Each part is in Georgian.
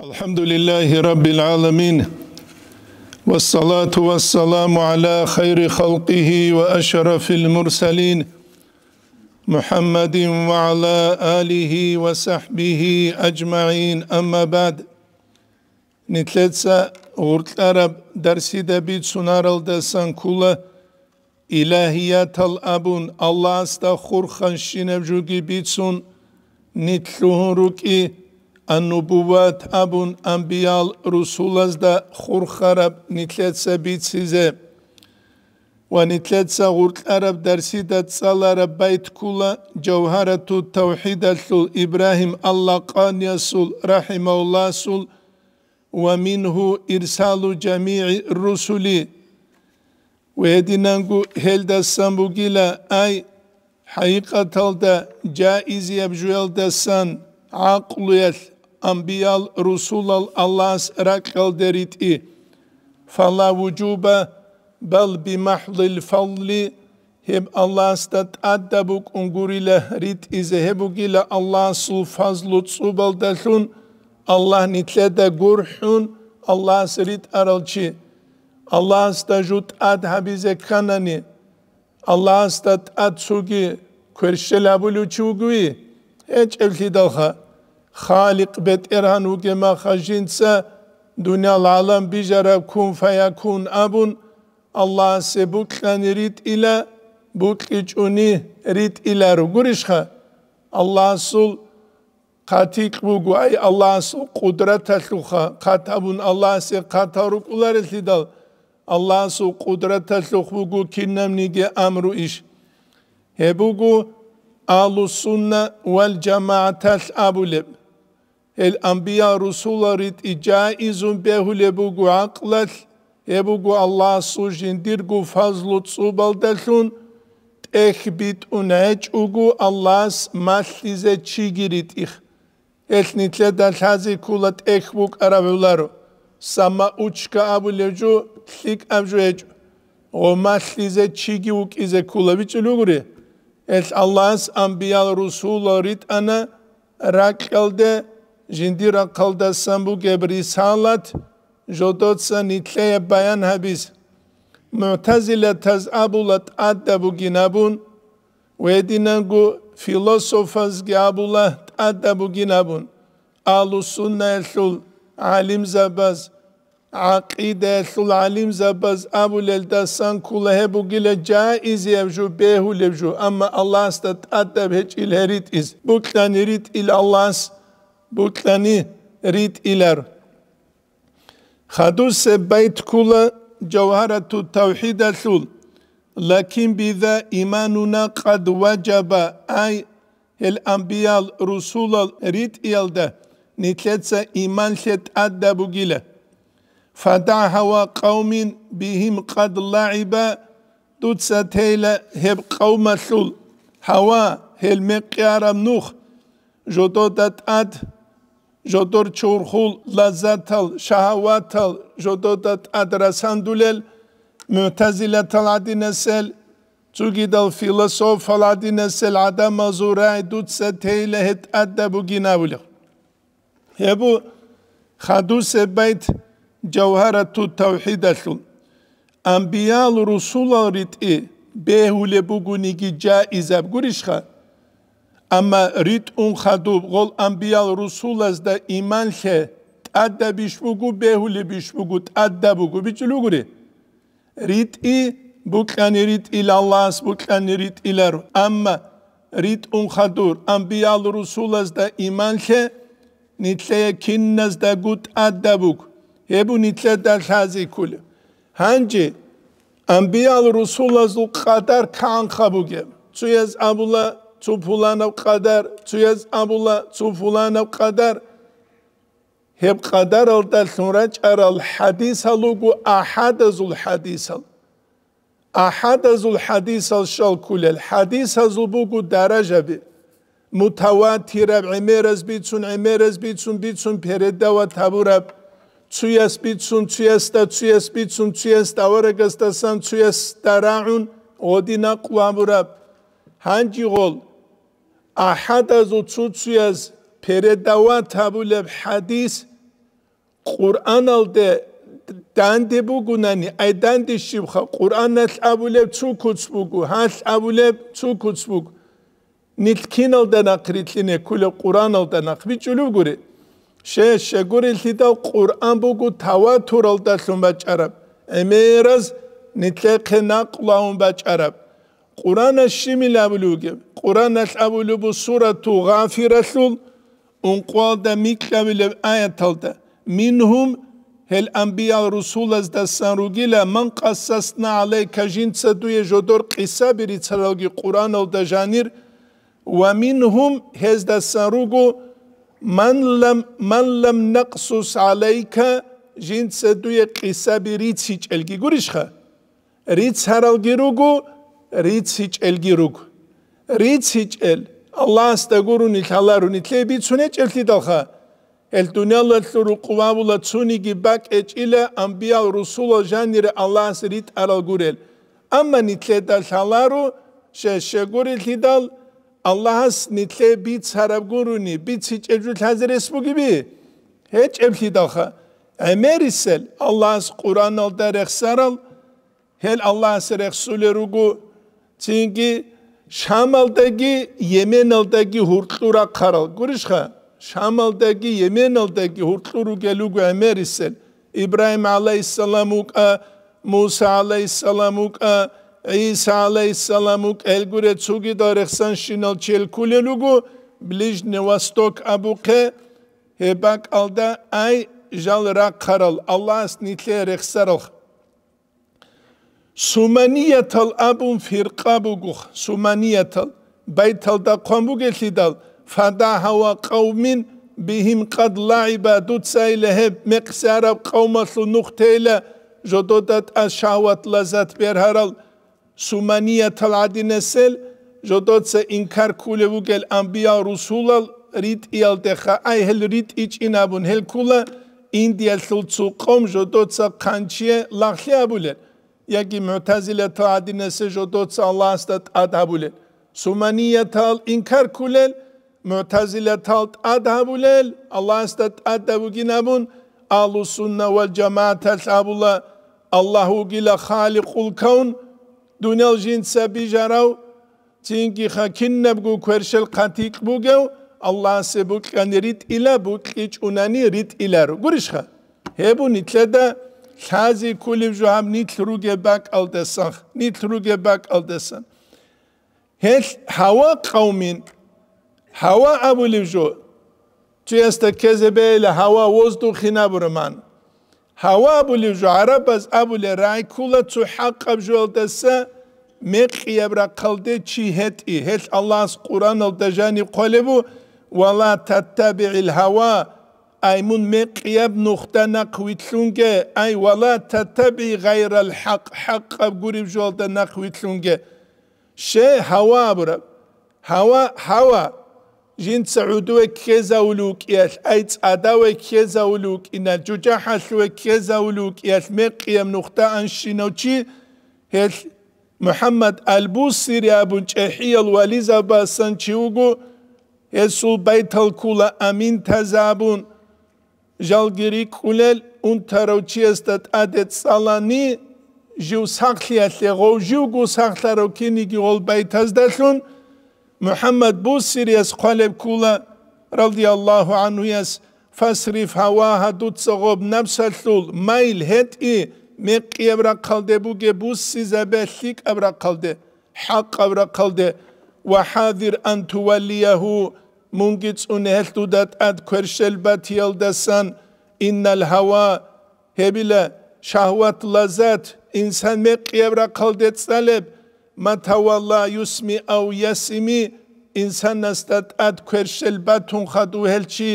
الحمد لله رب العالمين والصلاة والسلام على خير خلقه وأشرف المرسلين محمد وعلى آله وصحبه أجمعين أما بعد نتلتسا غورت العرب درسي دبيت سنار الدسان كولا إلهيات الأبون الله استخور خنشين بجوكي بيتسون نتلوهن ركي An-nubuvat abun ambiyal rusulaz da khurkharab nitletse bit size. Ve nitletse gurtlarab dersi de tsalara bayt kula cevharatu tevhidatul İbrahim Allah kan yasul rahimahullah sul ve minhu irsalu cami'i rusuli ve edinangu helda sambugila ay hayikatalda caiz yabjuel desan عقل ambiyal rusulal Allahs rakal derit i fala vücube bel bi mahlil falli hep Allah stat addabuk ungurile rit ize hebuk ile Allah sul fazlut subal dahlun Allah nitle de gurhun Allah sirit aralçi Allah'ın stajut ad habize kanani Allah'ın stat ad sugi kırşelabulu çugui hiç elhidalha خالق بيت إرهن وكما خجنسا دنيا العالم بجرى كون فيكون أب الله سبوك ريت إلى بوك إجوني ريت إلى رقرشخا الله سل قاتيك بوغو أي الله سل قدرة تلوخا قاتبون الله سي قاتاروك أولار الهدال الله سل قدرة تلوخ بوغو كنم نيجي أمرو إش هبوغو أهل السنة والجماعة تلعبو لب El anbiya rusularit icaizun behul ebugu aklal ebugu Allah sujin dirgu fazlu tsubaldelun ehbit uneç ugu Allahs mahlize çigirit ih. Etnitle dal hazi kulat ehbuk arabularu. Sama uçka abu tlik abcu ecu. O mahlize çigi uk ize kulaviç luguri. Et Allah's anbiya rusularit ana rakalde jindira kalda sambu gebri salat jodotsa nitleye bayan habis Mu'tazile tazabulat addabu ginabun ve gu filosofaz gabula addabu ginabun alu sunna ehlul alim zabaz akide ehlul alim zabaz abul el dasan kula hebu gile caiz yevju behu levju ama Allah'sta addab hiç ilerit iz buklanirit il Allah'sta butlani rit iler. se bayt kula cevharatu tevhide sul. Lakin bize imanuna kad vecebe ay el ambiyal rusulal rit ielde. Nitletse iman şet adde bugile. فدعها قوم بهم قد لعب دوتسا تيلا هب قوم سول هوا هل مقيار منوخ جدودت أد ჟოდორ ჩურხულ ლაზათალ შაჰავათალ ჟოდოდათ ადრასანდულელ მუთაზილათალ ადინესელ Çugidal filosof faladinessel adam azura dutse teyle het adde bu ginavli. He bu hadus beyt cevheratu tevhidesun. Anbiyal rusula rit'i behule bu gunigi caize اما ريت اون خدو قول انبياء رسول از ده ایمان شه تاده بیش بگو بهولی بیش بگو تاده بگو بیچلو گوری ريت اي بكان ريت إلى الله بكان ريت إلى رو أما ريت أن خدور أنبياء الرسول از دا إيمان شه نتلي كن از دا قد أدبوك هبو نتلي دا شازي كله هنجي أنبياء الرسول از قدر كان خبوكم سويز أبولا تو و قدر تو از ابولا تو و قدر هب قدر ال دلتون چر الحدیث لوگو احد از الحدیث احد از الحدیث شال کل الحدیث از بوگو درجه بی متواتر عمر از بیتون عمر از بیتون بیتون پرده و توی از بیتون توی از بیتون توی از دراعون عادی نقوام براب، هنچی گل ahadazu tsutsias peredawa tabuleb hadis quranalde dandebugunani ay dandishib kha quranal abuleb tsukutsbug hal abuleb tsukutsbug nitkinaldan aqritline kule quranaldan aqvichulub guri she shegurilida quran bugu tawaturalda sumbacharab emeras nitlekhna qlaun bacharab قرآن الشمل أبلوغ قرآن الأبلوغ سورة غافرة انقواد مكتب آية تلتا منهم هل أنبياء رسول از دستان روگیلا من قصصنا عليه كجين دوی يجدور قصه بری تلاغی قرآن و دجانیر و منهم هز دستان روگو من لم, من لم نقصص عليك جنس دوی قصه بری تیچ الگی گوریش خواه ریت هرالگی روگو ritsichel giruk. Ritsichel. Allah stagurun ikhalarun itle bit sunet elti dalha. El dunyalı tluru kuvavula tsuni gibak eç ile ambiyal rusula janire Allah sirit aral gurel. Ama nitle dalhalaru şeşegur elti dal Allah'as nitle bit sarab guruni bit siç ecrül hazir esbu gibi. Hiç elti dalha. Emer isel Allah'as Kur'an al derek saral. Hel Allah'as rek sulerugu ჩინკი შამალდაგი იემენალდაგი ჰურტურა ხარო გურიშხა შამალდაგი იემენალდაგი ჰურტურუ გელუგ ამერისენ იბრაჰიმ ალეისალამუ მუსა ალეისალამუ ისა ალეისალამუ ელგურე ცუგი დარხსან შინალ ჩელკულელუგუ ბლიჟნე ვასტოკ აბუქე ჰებაკალდა აი ჟალ რა ხარალ ალას ნიტლე რხსარო სუმანიათალ აბუნ ფირყაბუგუხ სუმანიათალ ბაითალდა ყომბუგეთლიდალ ფადაჰავა ყავმინ ბიჰიმ ყად ლაიბა დუცაილეჰებ მეყსარაბ ყავმასლუ ნუხთეილა ჟოდოდათ აშავათ ლაზათ ბერჰარალ სუმანიათალ ადინესელ ჟოდოცა ინკარ ქულევუგელ ამბია რუსულალ რიტიალ დეხა აი ჰელ რიტი ჭინაბუნ ჰელ ქულა ინდიალ სულცუ ყომ ჟოდოცა ყანჩიე ლახლიაბულენ یکی معتزله تا دین سجدوت الله است ادهبول سومنیه تال انکار کولل معتزله تال ادهبول الله است ادهبو گینبون اهل سنه والجماعه تلعب الله الله گیل خالق الكون دنیا جنس بیجراو تینگی خاکین نبگو کرشل قطیق بوگو الله سبوک کنریت ایلا بوک ایچ اونانی ریت ایلا رو گورش خا هبون ایتله ده Lazi kulib juham ni tluruge bak aldesan. Ni tluruge bak aldesan. هل هوا قومين هوا ابو لبجو چی است کذبه لهوا وزدو خینا برمان هوا ابو لبجو عرب از ابو لرای کولا تو حق ابجو دسه مقی ابرا قلده چی هت ای هل الله از قرآن الدجانی قلبو ولا تتبع الهوى اي أيمن مقيب نختنا قويتلونجا أي ولا تتبي غير الحق حق قريب جولتا نقويتلونجا شي هوا برب هوا هوا جين سعودو كيزا ولوك ياش أيت أداو كيزا ولوك إن الجوجا حسو كيزا ولوك ياش مقيم نختا أنشينوشي هيش محمد البوصير يا بن شحي الواليزا باسان تشيوغو يسو بيت الكولا أمين تزابون ჟალგირიკულელ უნთარავჩი ესტატ ადეთ სალანი ჟიუ სახლიალე ღო ჟიუ გუ სახლარო კინიგი ოლბაითას დალუნ მუჰამმად ბუსირიას ხვალებ კულა رضي الله عنه يس فاسرف هواها دوت صغوب نبسلول مايل هت اي مقي ابرا قلده بوغي بوس سيزابليك ابرا قلده حق ابرا قلده وحاذر ان توليه მუნგიწუნ ეხტუდათ ად ქერშელბათ იალდასან ინალ ჰავა ჰებილა შაჰვათ ლაზათ ინსან მეყიევრა ხალდეთ წალებ მათავალა იუსმი აუ იასიმი ინსანასთად ად ქერშელბათ უნხადუ ჰელჩი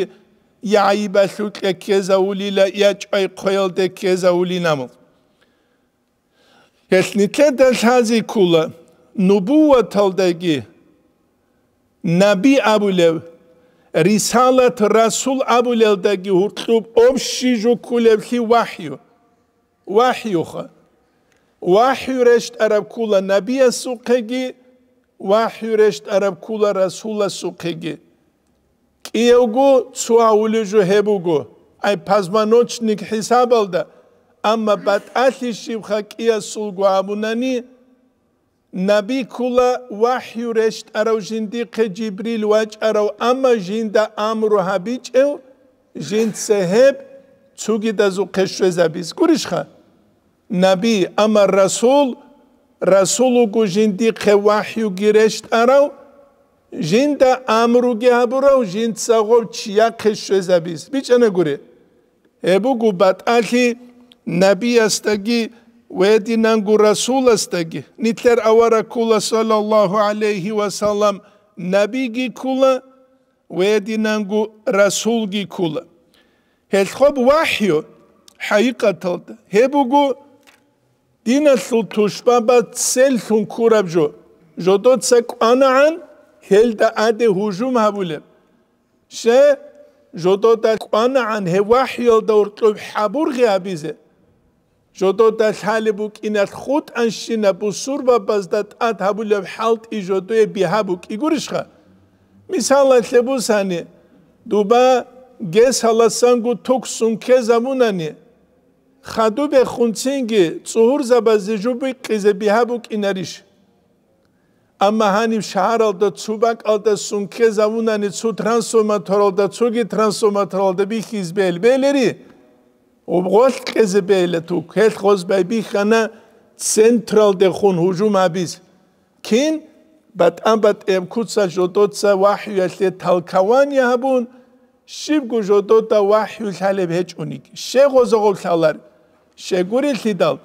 იაიბა შუტკე ქეზაულილა იაჭაი ქოელდე ქეზაულინამ ეს ნიტლე და საზიკულა ნუბუვა თალდეგი ნაბი აბულევ რისალათ რასულ აბულევ და გიურთუბ ომში ჟოკულევ ხი ვაჰიუ ვაჰიუ ხა ვაჰიუ რეშტ араბ კულა ნაბია სუქეგი ვაჰიუ რეშტ араბ კულა რასულა სუქეგი კიევგუ ცუაულიჟუ ჰებუგუ აი ფაზმანოჩნიკ ჰისაბალდა ამა ბატალიში ხა კია სულგუ ამუნანი ნაბი ქულა ვაჰიუ რეშტ არავჟინდი ქე ჯიბრილ ვაჭარავ ამა ჟინდა ამრო ჰაბიჭევ ჟინ ცეჰებ ცუგი და ზუქე შეზაბის გურიშხა ნაბი ამა რასულ რასულუ გუ ჟინდი ქე ვაჰიუ გირეშტ არავ ჟინდა ამრო გაბრავ ჟინ ცაღობ ჩია ქე შეზაბის ბიჭენე გური ებუ გუ ბატალი ნაბი ასტაგი ويتنانغ رسول استجي نتلر أورا كولا صلى الله عليه وسلم نبي كولا ويتنانغ رسول كولا هالخب وحيو حقيقة هبوغو دين سل تشبابا سل سن كورب جو جدود سك أنا عن هل دا عد هجوم هبولم شه جدود دا أنا عن هوحيو دور طلب حبور غيابيزه ჯოდო და ხალიბუ კინას ხუთ ანშინა ბუსურვა ბაზდათ ათაბულებ ხალთ იჯოდო ე ბიჰაბუ კიგურიშხა მისალა ხლებუსანი დუბა გესალასანგუ თუქსუნ ქეზამუნანი ხადუბე ხუნცინგი წუჰურზა ბაზეჯუბი ყიზე ბიჰაბუ კინარიშ ამა ჰანი შაჰარალდა ცუბაკალდა სუნქეზამუნანი ცუ ტრანსფორმატორალდა ცუგი ტრანსფორმატორალდა ბიხიზ ბელბელერი უბრალოდ კეზებელი თუ ქეთხოსბები ხანა ცენტრალ და ხონ ჰუჯუმაბის კინ ბატამბატ ემკუცა ჟოტოცა ვაჰიუ ალე თალკავანი აბუნ შიბგუ ჟოტოტა ვაჰიუ ალე ბეჭუნიკ შეღოზოღო თალარ შეგური ლიდალ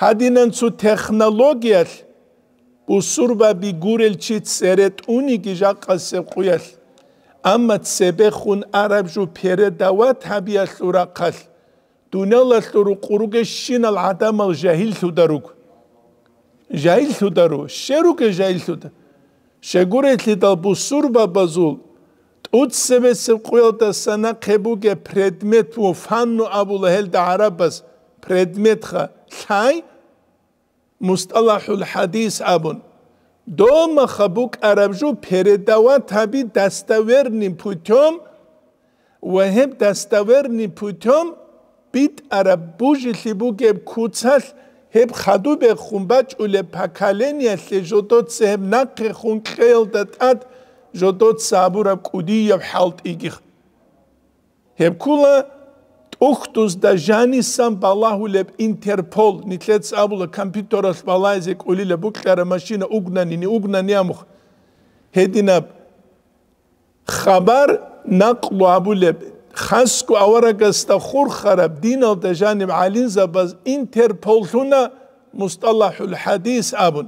ჰადინან ცუ ტექნოლოგია უსურბაბი გურელჩი წერეთ უნიკი ჟაყასე ყუიალ ამაც ზებხუნ არაბჟუ ფერედავა თაბიას ურაყალ დუნალასტურ ყურგე შინალ ადამალ ჟაჰილსუდარუკ ჟაჰილსუდარუ შერუკე ჟაჰილსუდ შეგურეთლი და ბუსურ ბაბაზულ ტუცსებს ყველდა სანაქებუგე პრედმეტუ ფანუ აბულჰელ და არაბას პრედმეტხა ხაი მუსტალაჰულ ჰადის აბუნ დომა ხაბუკ არაბჟუ ფერედავა თაბი დასტავერნი ფუთომ ვაჰებ დასტავერნი ფუთომ პიტარა ბუჟილი ბუგე ქუცალ ჰებ ხადუბე ხუმბა ჭულე ფაქალენია ლეჟოტო წემ ნაქე ხუნ ხელ და ტატ ჟოტო საბურა კუდია ჰალტ იგი ჰებ ქულა ტუხტუს და ჟანი სამ ბალაჰულებ ინტერპოლ ნიტლეც აბულა კომპიუტერას ბალაიზე ყოლილე ბუკლარა მაშინა უგნანინი უგნანი ამუ ჰედინა ხაბარ ნაკლუ აბულებ ხასკო ავარაგას და ხურხარა დინალ და ჟანიმ ალინ ზაბაზ ინტერპოლშუნა მუსტალაჰულ ჰადის აბუნ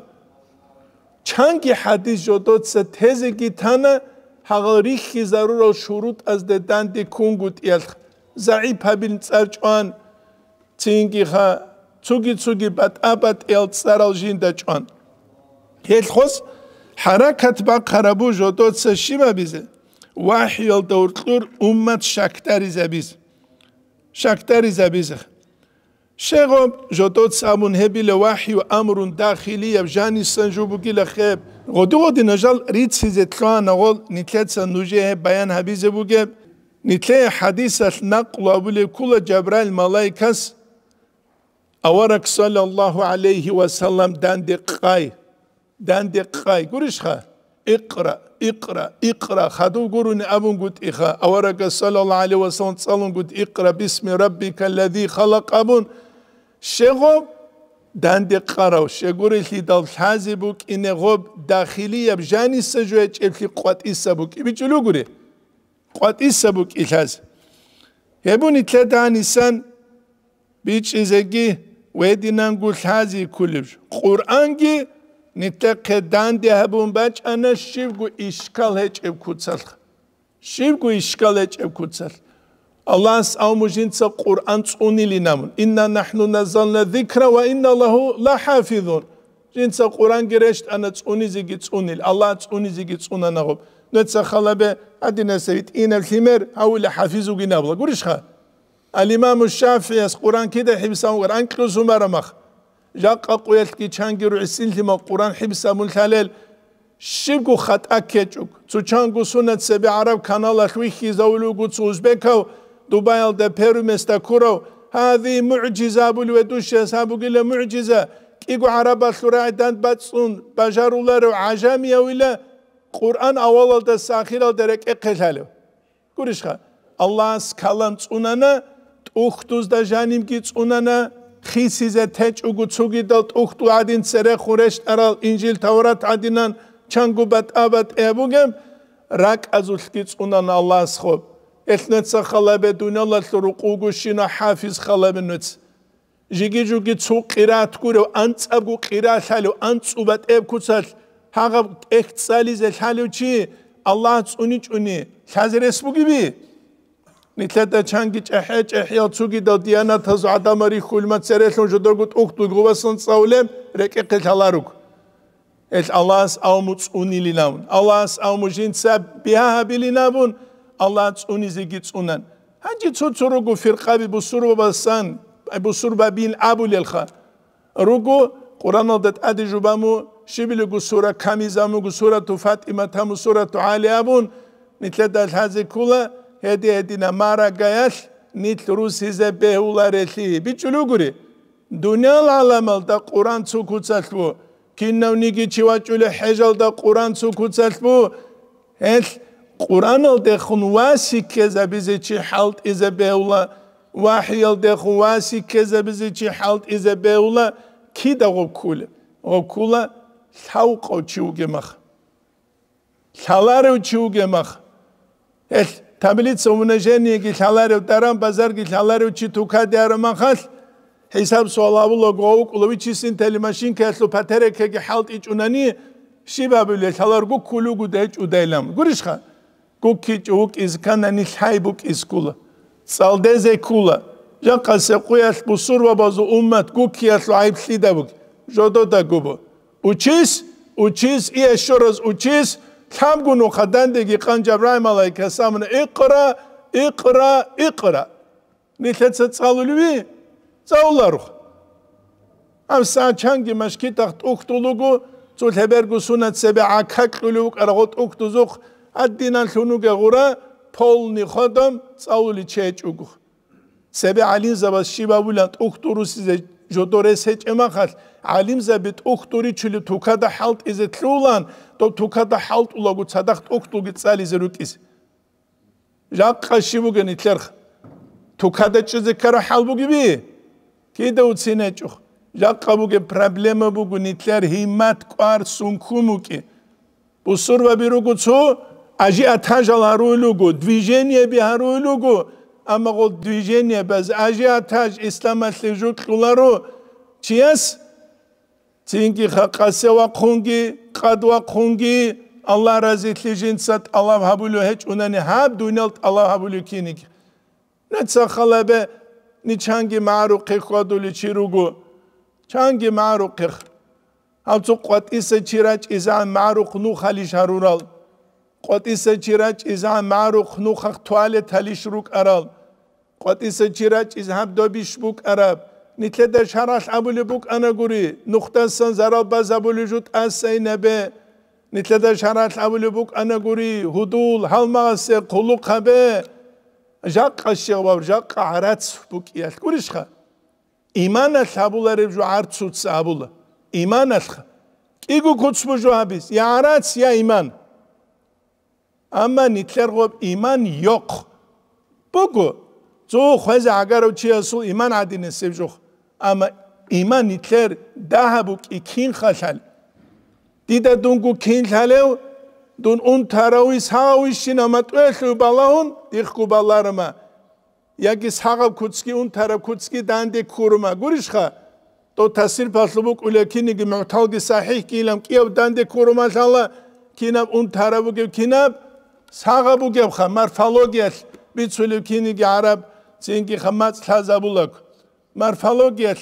ჩანგი ჰადის ჯოდოცა თეზეგი თანა ჰაღალრი ხიზარურო შურუტ ას დე დანდი კუნგუტ იალხ ზაიფაბილ წარჭვან ცინგი ხა ცუგი ცუგი ბატაბატ ელცარალ ჟინ და ჭვან ელხოს ჰარაკატ ბაყრაბუ ჯოდოცა შიმაბიზე وحيل دورتلور أمت شكتري زبيز شكتري زبيز شغب جدود سامون هبي لوحي وأمر داخلي بجاني سنجوبو كي لخيب غدو غد نجل ريت سيزتلوان نغول نتلات سنوجيه بيان هبيز بوكيب نتلاقي حديثة نقل أبو كل جبرائيل ملايكس أورك صلى الله عليه وسلم دان دقاي دان دقاي قريش اقرأ اقرأ اقرأ خدو قرن أبن قد إخا أورك صلى الله عليه وسلم صلى قد اقرأ باسم ربك الذي خلق أبن شغب دند قرأ شغور دال حازي بوك إن غب داخلية بجاني سجوة تشلي قوات إسابك بيجلو قري قوات إسابك الحاز يبوني تلدع نسان بيتش ازكي ويدينان قول حازي قران كي ნიტეკე დანდიაბუნ ბაჭანა შივგუ ისკალეჭებ ქუცალ შივგუ ისკალეჭებ ქუცალ ალას აუმუჟინცა ყურან წუნილი ნამუნ ინნა ნახნუ ნაზალნა ზიქრა ვა ინნა ლაჰუ ლა ჰაფიზუნ ჯინცა ყურან გერეშტ ანა წუნი ზიგი წუნილ ალა წუნი ზიგი წუნანაღო ნეცა ხალაბე ადინასევით ინა ლიმერ აულა ჰაფიზუ გინაბლა გურიშხა ალიმამუ შაფიას ყურან კიდე ჰიბსა უგარ ანკლუზუ მარამახ ლაკაყუელს კი ჩანგირუ ისილთიმა ყურან ჰიბსა მულთალელ შიგუ ხატა კეჭუკ ცუჩანგუ სუნაცები არაბ ქანალა ხვიხი ზაულუგუ ცუზბეკავ დუბაილ და ფერუმეს და ქურავ ჰადი მუჯიზა ბულუედუ შესაბუგილე მუჯიზა კიგუ არაბა სურაიდან ბაცუნ ბაჟარულარ აჟამია ვილა ყურან ავალალ და საახირალ და რეკე ხელალევ გურიშხა ალლას ქალან წუნანა ტუხტუს და ჟანიმ კი წუნანა ხისიზე თეჭუგუ ცუგი და ტუხტუ ადინ წერე ხურეშტარალ ინჯილ თავრად ადინან ჩანგუბატ აბატ ებუგემ რაკაზულთი წუნან ალას ხო ეხნეცა ხალაბე დუნალას რუ ყუგუშინა ჰაფიზ ხალაბნუც ჟიგი ჯუგი ცუ ყირათ გურო ანწაგუ ყირათალო ანწუბატ ებქუცალ ჰაღა ეხცალიზე ხალუჩი ალას უნი ჩუნი ხაზრესბუგი ბი ნიცეთა ჩანგი ჭეჰე ჭეჰია ცუგი და დიანა თაზ ადამარი ხულმა წერეშონ ჟოდოგუ ტუქტუ გუვასონ წავლე რეკე ქეთალარუკ ეს ალას აუმუც უნილინავუნ ალას აუმუჟინცა ბიჰა ბილინავუნ ალა წუნიზი გიწუნან ჰანჯი ცუცურუგუ ფირყაბი ბუსურბასან ბუსურბა ბინ აბულელხა რუგუ ყურანოდეთ ადიჟუბამუ შიბილუგუ სურა ქამიზამუგუ სურა თუ ფატიმა თამუ სურა თუ ალიაბუნ ნიცეთა ჰაზი ქულა ედი ედინა მარაგაეს ნიც რუსიზე ბეულარეთი ბიჭულუგური დუნალ ალამალდა ყურან ცუკუცალბუ კინავნიგი ჩივაჭული ჰეჟალდა ყურან ცუკუცალბუ ეს ყურანალდე ხუნვასი კეზა ბიზე ჩი ჰალტ იზებეულა ვაჰიალდე ხუნვასი კეზა ბიზე ჩი ჰალტ იზებეულა კი დაგოქული ოქულა საუყო ჩიუგემახ ხალარე ჩიუგემახ ეს таблица умножения ки халаре утарам базар ки халаре чи тукади арман хал хисаб солавло гоу кулови чи синтели машин кэсло патере ке ки халт ич унани шибабле халар гу кулу гу де чудайлам гуриш ха гу ки чук из канани хайбук из кула салдезе кула я касе куяс бусур ва базу уммат гу ки асло айпли да бу жодо да гу бу учис учис и ешорос учис ჩამგონო ხანდანდიგი ყანჯაბრაი მალაიკა სამნა იყრა იყრა იყრა ნიხეცა წალულივი წავლარო ამ საჩანგი მასკიტახ ტუქტულუგუ ზულჰებერგუ სუნაცები აკაკლულუ ყარღო ტუქტუზუხ ადინან ლუნუგე ღურა ფოლნი ხოდომ წავული ჩეჭუგუ ზები ალი ზაბას შიბაბულან ტუქტურუ სიზე ჯოდორესე ჭემახალ ალიმზა ბიტ უხტური ჩული თუკადა ჰალტ იზეთლულან то тука да халтулагу цадах токтуги цализе рукис жаққаши буген итлерх тука да чизе кара халбугиби киде уцине чух жаққа буген проблема буген итлер химмат квар сункумуки бусурва биругу цу ажи атажалару лугу движение би ару лугу амагол движение баз ажи атаж исламатли жуқлару чиас تینگی خاقسی و خونگی قد و خونگی الله رزق لجین سات الله ها بله هچ اونانی هم دنیالت الله ها بله کینگ نت خاله به نی چنگی مارو چی روگو چنگی مارو که هم تو قطعی سه چیرچ از آن مارو خنو خالی شرورال قطعی سه چیرچ از آن مارو خنو خاک توالت خالی شروع ارال قطعی سه چیرچ از هم دو بیش بک اراب ნიტლედა შარალ აბული ბუკ ანაგური ნუხტასან ზარალბა ზაბული ჟუტ ასაინაბე ნიტლედა შარალ აბული ბუკ ანაგური ჰუდულ ჰალმაასე ყულუ ხაბე ჟაყაშე ვარ ჟაყა არაც ბუკ იალკურიშხა იმანა საბულარე ჟუ არცუც აბულა იმანა ხა კიგუ კუცმუ ჟუ აბის ია არაც ია იმან ამა ნიტლერ ღობ იმან იოქ ბუკუ ძუ ხეზა აგარო ჩიასულ იმან ადინესებ ჟუ ხა ამ იმანით ერ დაჰაბუ კინხალალ დიდა დუნგუ კინხალეუ დუნ უნთარავი საავიში ნამატველი ბალაუნ დიხკუბალარმა იაგი საღავ კუცკი უნთარა კუცკი დანდი ქურმა გურიშხა то тасир паслубу кулякини ги мутауди сахих килам киев данде курумашала кинам ун тарабу ги кинаб сагабу ги хам морфологияш бицули кини ги араб цинги хамац лазабулак მარფოლოგია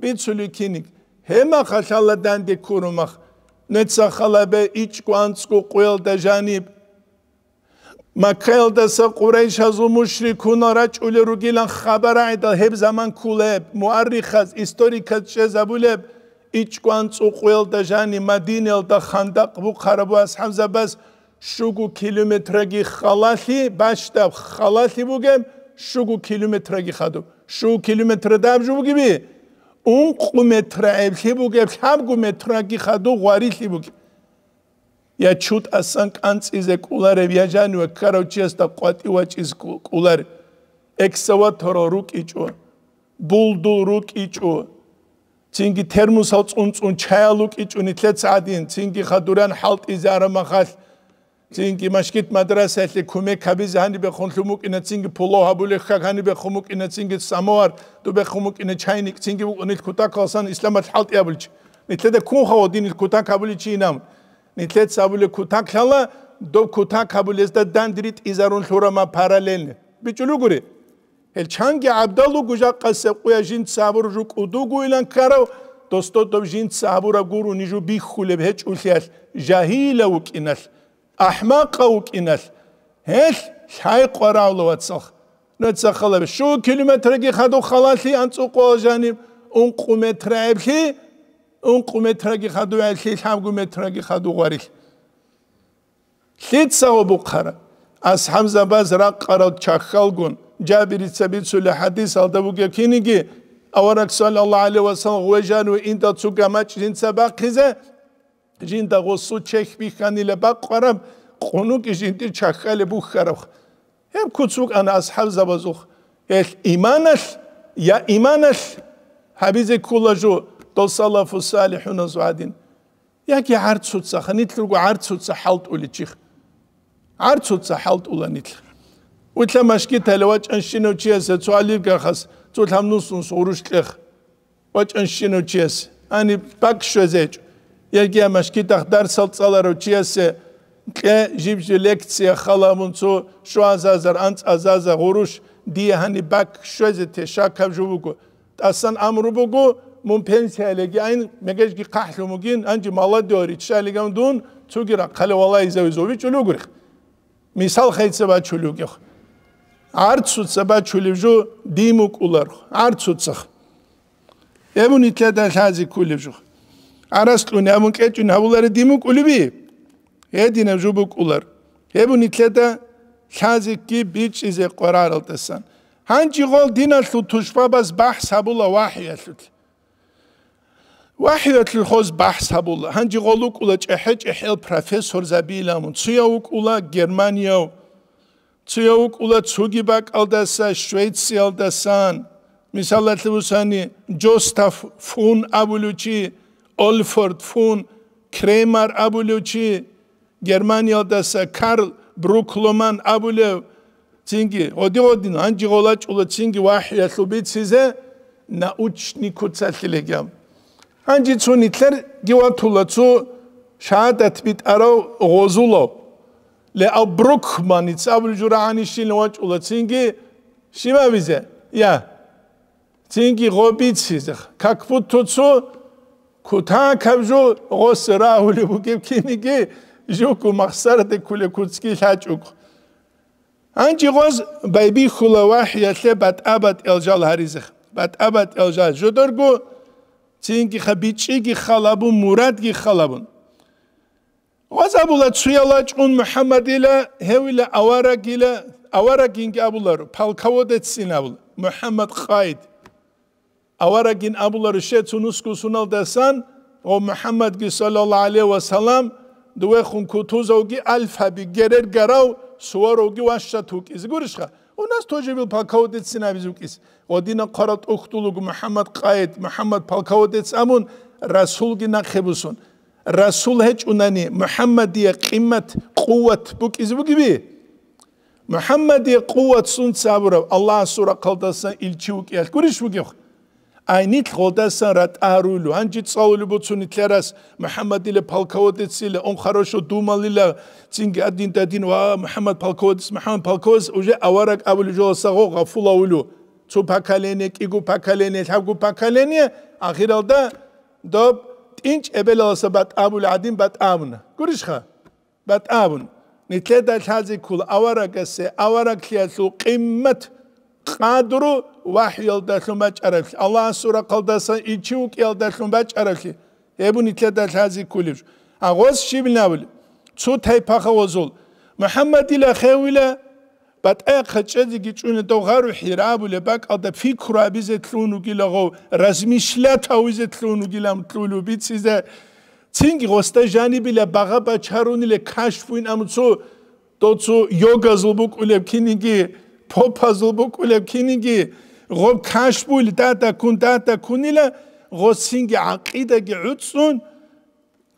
ბიცული კინიკ ჰემა ხალხალა დანდი კურუმახ ნეცა ხალაბე იჭ კვანცკუ ყველ და ჟანი მაკელ და საყურეშა ზუმუშრი ქუნარა ჭული რუგილან ხაბარა და ჰებ ზამან ქულებ მუარიხას ისტორიკას შეზაბულებ იჭ კვანცუ ყველ და ჟანი მადინელ და ხანდაყ ბუხარაბას ჰამზაბას შუგუ კილომეტრი ხალახი ბაშტა ხალახი ბუგემ შუგუ კილომეტრი ხადო შუ კილომეტრა დამჟუგიმი ун ყუმეთრა ებშებუგე ხამგუმეთრა გიხადო ღარიშიბუგი я чута сан канцизе кулар ევიაჟანუა კაროჩესტა ყვატივაჭის კულარ ექსავათორო რუკიჭო ბულდუ რუკიჭო ცინგი თერმოსავ წუნწუნ ჩაალუკიჭუნი თლეცადინ ცინგი ხადურან ჰალტიზარ მახალ წინკი მაშკით მადრასაში ქუმე ქაბიზანი ბე ხონთუმუ კინა წინკი ფულო ჰაბული ხაგანი ბე ხუმუ კინა წინკი სამოარ თუ ბე ხუმუ კინა ჩაინი წინკი უნი ქუტა ქალსან ისლამად ხალტი აბულჩ ნიტლე და ქუმ ხო დინი ქუტა ქაბული ჩინამ ნიტლე საბული ქუტა ქალა დო ქუტა ქაბული ეს და დანდრით იზარონ ხურამა პარალელი ბიჭულუ გური ელ ჩანგი აბდალუ გუჟა ყასე ყუაჟინ საბურ ჟუ კუდუ გუილან ქარო დოსტო დობჟინ საბურა გურუ ნიჟუ ბიხულებ ჰეჭ უხიალ ჟაჰილა უკინალ ahmaqa ukinal hel shay qoravlo atsal natsakhalav shu kilometrgi khadu khalali antsu qojani un qumetrayebli un qumetrgi khadu ali sham qumetrgi khadu qari litsa bu qara as hamza baz raq qara chakhalgun jabiri sabitsul hadis alda bu gekinigi awarak sallallahu alaihi wasallam wajanu inda tsuga mach insa baqiza ჯინდა გოსუ ჩეხვიხანილება ყარამ ყონუკი ჯინტი ჩახალებუ ხარავ ჰემ კუცუკ ან ასჰავ ზაბაზუხ ეს იმანას ია იმანას ჰაბიზე კულაჟუ დოსალაფუ სალიჰუნა ზუადინ იაკი არცუცა ხნითლუგუ არცუცა ჰალტული ჩიხ არცუცა ჰალტულა ნითლ უთლა მაშკი თელვა ჭანშინო ჩიესე ცვალირ გახას ცულ ჰამნუსუნს ურუშტიხ ვაჭანშინო ჩიესე ანი ბაკშვეზეჭ იგი ამას კიდახ დარსალწალა რო ჩიასე კე ჟიბჟი ლექცია ხალამუნცო შვაზაზარ ანცაზაზა ღურუშ დიეჰანი ბაკ შვეზეთე შაკავჟუბუგუ ასან ამრუბუგუ მუნ პენსიალეგი აინ მეგეჟგი ყაჰლუმუგინ ანჯი მალადორი ჩალიგამ დუნ ცუგირა ყალევალაი ზევიზოვი ჩულუგური მისალ ხეიცება ჩულუგი არცუცება ჩულიჟუ დიმუკულარ არცუცხ ემუნი თედა ხაზი ქულიჟუ араслуни амун кечу навулари димукулиби едине жубукулар ебуни тлета лазики бичизе қораралтасан ханчи гол диналту тушбабас бахсабула вахиятл вахиятл хоз бахсабула ханчи гол укула чехе чехел профессор забиламун цуя укула германия цуя укула цуги бакалдаса швейцариялдасан мисалатлусани жостаф фун абулучи Olford von Kramer Abulucci Germaniyada ise Karl Brukloman Abulev Çingi odi odin anji gola çulu Çingi vahiy etubi size na uçni kutsatilegam anji çunitler giva tulatsu şahadet bit ara gozulo le Brukman it Abulucura anishin vaç ulu Çingi şima bize ya Çingi gobi size kakput tutsu ქუთან ქავჟო ოს რაული ბუკიფკინიგი ჟუკუ მახსარდე კულე კუცკი ლაჭუკ ანჯი ოს ბაიბი ხულა ვაჰია ლებატ აბატ ელჯალ ჰარიზი ბატ აბატ ელჯალ ჟუდორგუ ჩინკი ხაბიჩიგი ხალაბუ მურადგი ხალაბუ ვაზაბულა ცუიალა ჭუნ მუჰამადილა ჰევილა ავარაგილა ავარაგინგი აბულარო ფალკავოდეცინავ მუჰამად ხაიდ ავარაგინ აბულარ შეცუნუსკუსუნალ დასან ო მუჰამმადგი სალალლაჰუ ალეი ვა სალამ დუე ხუნ კუთუზოგი ალფაბი გერერ გარავ სუაროგი ვაშშათუკი ზგურიშხა უნას თოჯებილ ფალკაუდეც სინავიზ უკის ოდინა ყარატ უხტულუგ მუჰამმად ყაით მუჰამმად ფალკაუდეც ამუნ რასულგი ნახებუსუნ რასულ ჰეჭუნანი მუჰამმადია ყიმათ ყუვათ ბუკიზ ბუგიბი მუჰამმადი ყუვათ სუნცაბურავ ალლაჰ სურა ყალდასა ილჩი უკი ახგურიშ ბუგიხ აინი ხოდასან რატარულო ანჯი წაულებოცუნი თერას მუჰამადილე ფალკოვოდიცილე ონხაროშო დუმალილა წინგადინ დადინ ვა მუჰამად ფალკოვოდის მუჰამად ფალკოვოს უჟე ავარაკ აბულჯოსაღო ღაფულაულო ცუფაკალენე კიგუფაკალენე ლაგუფაკალენე აღირალდა დობ ტინჭ ებელოსა ბატაბულ ადიმ ბატამნ გურიშხა ბატაბუნ ნიტლედა ლაზი ქულ ავარაკესე ავარაკლიასო ყიმმათ ყადრუ ვაჰიელდა ხუმაჭარაში ალლაჰ სურა ყალდასა იჩი უკიელდა ხუმაჭარაში ებუნი თლადა ხაზი კულიშ აღოს შიბნავლ ცუ თაიფახა ვოზულ მუჰამმადილა ხევილა ბატაიხა ჭედი გიჭუნე დოღარუ ჰირაბულე ბაკალდა ფიქრა ბიზე თლუნუ გილაღო რაზმიშლა თავიზე თლუნუ გილამ თლულუ ბიციზე ცინგი ღოსტა ჟანიბილა ბაღაბა ჩარუნილე ქაშფუინ ამცუ დოცუ იოგა ზლბუკულე ქინიგი ფოფა ზუბუკულე ქინიგი ღო ქაშპული დადა კუნდა და კუნილა ღო სინგი აყიდაგი უცუნ